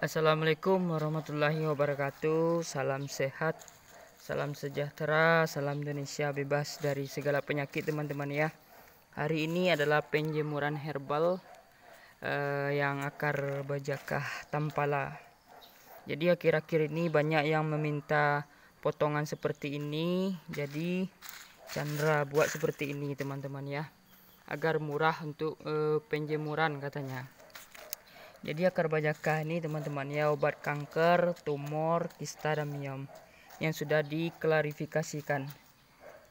Assalamualaikum warahmatullahi wabarakatuh. Salam sehat, salam sejahtera, salam Indonesia bebas dari segala penyakit, teman-teman ya. Hari ini adalah penjemuran herbal eh, yang akar bajakah tampala. Jadi akhir-akhir ini banyak yang meminta potongan seperti ini. Jadi Chandra buat seperti ini, teman-teman ya. Agar murah untuk eh, penjemuran katanya. Jadi akar bajaka ini teman-teman ya obat kanker, tumor, kista dan miom yang sudah diklarifikasikan.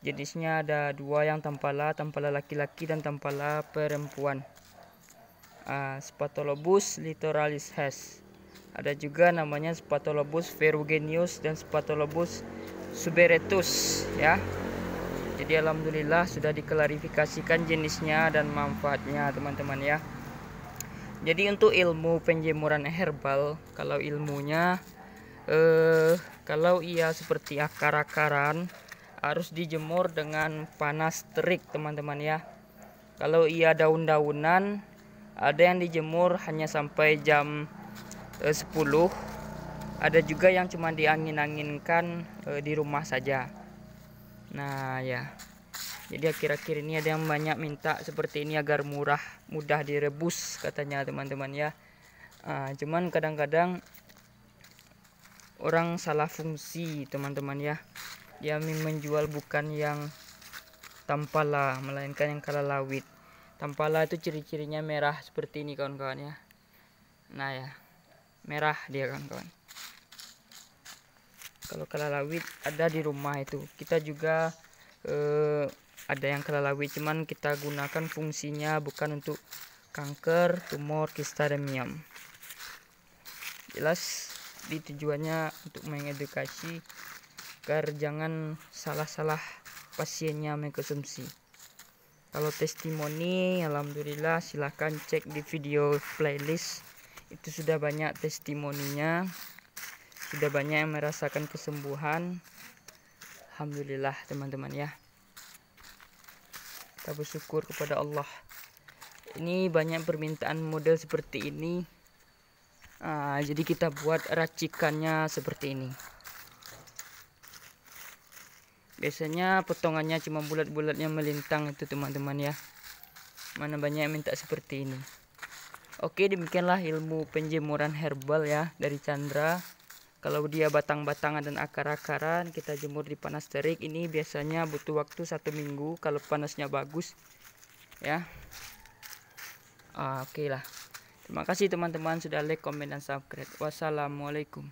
Jenisnya ada dua yang tampala, tampala laki-laki dan tampala perempuan. Uh, Spatolobus littoralis has Ada juga namanya Spatolobus ferruginus dan Spatolobus suberetus ya. Jadi alhamdulillah sudah diklarifikasikan jenisnya dan manfaatnya teman-teman ya jadi untuk ilmu penjemuran herbal kalau ilmunya eh, kalau ia seperti akar-akaran harus dijemur dengan panas terik teman-teman ya kalau ia daun-daunan ada yang dijemur hanya sampai jam eh, 10 ada juga yang cuma diangin-anginkan eh, di rumah saja nah ya jadi akhir-akhir ini ada yang banyak minta seperti ini agar murah mudah direbus katanya teman-teman ya uh, cuman kadang-kadang orang salah fungsi teman-teman ya dia menjual bukan yang tampala melainkan yang lawit tampala itu ciri-cirinya merah seperti ini kawan-kawan ya nah ya merah dia kawan-kawan kalau lawit ada di rumah itu kita juga eh, ada yang kelelawi cuman kita gunakan fungsinya bukan untuk kanker, tumor, kista dan miam. Jelas di tujuannya untuk mengedukasi agar jangan salah-salah pasiennya mengkonsumsi. Kalau testimoni, alhamdulillah silahkan cek di video playlist. Itu sudah banyak testimoninya, sudah banyak yang merasakan kesembuhan. Alhamdulillah teman-teman ya kita bersyukur kepada Allah ini banyak permintaan model seperti ini uh, jadi kita buat racikannya seperti ini biasanya potongannya cuma bulat-bulatnya melintang itu teman-teman ya mana banyak yang minta seperti ini oke demikianlah ilmu penjemuran herbal ya dari Chandra kalau dia batang-batangan dan akar-akaran kita jemur di panas terik ini biasanya butuh waktu satu minggu kalau panasnya bagus ya ah, oke okay lah terima kasih teman-teman sudah like comment dan subscribe wassalamualaikum